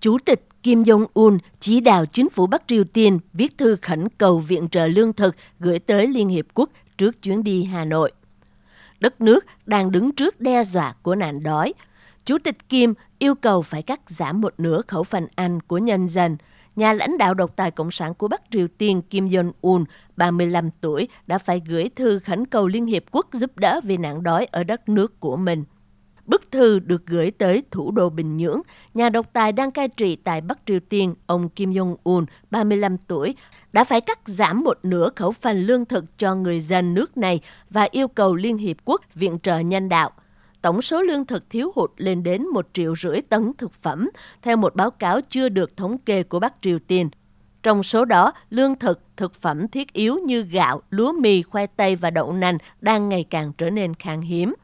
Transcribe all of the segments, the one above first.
Chủ tịch Kim Jong-un chỉ đạo chính phủ Bắc Triều Tiên viết thư khẩn cầu viện trợ lương thực gửi tới Liên Hiệp Quốc trước chuyến đi Hà Nội. Đất nước đang đứng trước đe dọa của nạn đói. Chủ tịch Kim yêu cầu phải cắt giảm một nửa khẩu phần ăn của nhân dân. Nhà lãnh đạo độc tài Cộng sản của Bắc Triều Tiên Kim Jong-un, 35 tuổi, đã phải gửi thư khẩn cầu Liên Hiệp Quốc giúp đỡ vì nạn đói ở đất nước của mình. Bức thư được gửi tới thủ đô Bình Nhưỡng, nhà độc tài đang cai trị tại Bắc Triều Tiên, ông Kim Jong-un, 35 tuổi, đã phải cắt giảm một nửa khẩu phần lương thực cho người dân nước này và yêu cầu Liên Hiệp Quốc viện trợ nhân đạo. Tổng số lương thực thiếu hụt lên đến 1 triệu rưỡi tấn thực phẩm, theo một báo cáo chưa được thống kê của Bắc Triều Tiên. Trong số đó, lương thực, thực phẩm thiết yếu như gạo, lúa mì, khoai tây và đậu nành đang ngày càng trở nên khan hiếm.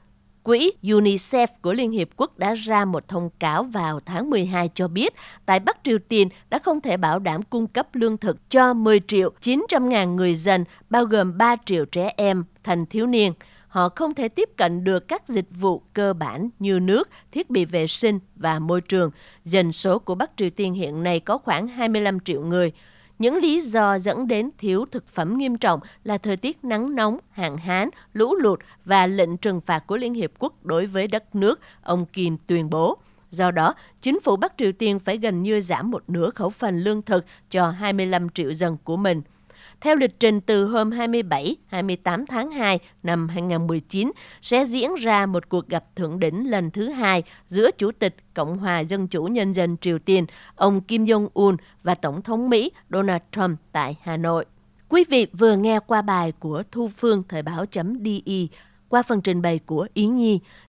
Quỹ UNICEF của Liên Hiệp Quốc đã ra một thông cáo vào tháng 12 cho biết tại Bắc Triều Tiên đã không thể bảo đảm cung cấp lương thực cho 10 triệu 900 ngàn người dân, bao gồm 3 triệu trẻ em, thành thiếu niên. Họ không thể tiếp cận được các dịch vụ cơ bản như nước, thiết bị vệ sinh và môi trường. Dân số của Bắc Triều Tiên hiện nay có khoảng 25 triệu người. Những lý do dẫn đến thiếu thực phẩm nghiêm trọng là thời tiết nắng nóng, hạn hán, lũ lụt và lệnh trừng phạt của Liên Hiệp Quốc đối với đất nước, ông Kim tuyên bố. Do đó, chính phủ Bắc Triều Tiên phải gần như giảm một nửa khẩu phần lương thực cho 25 triệu dân của mình – theo lịch trình từ hôm 27-28 tháng 2 năm 2019 sẽ diễn ra một cuộc gặp thượng đỉnh lần thứ hai giữa Chủ tịch Cộng hòa Dân chủ Nhân dân Triều Tiên, ông Kim Jong-un và Tổng thống Mỹ Donald Trump tại Hà Nội. Quý vị vừa nghe qua bài của Thu Phương Thời báo.de qua phần trình bày của Ý Nhi.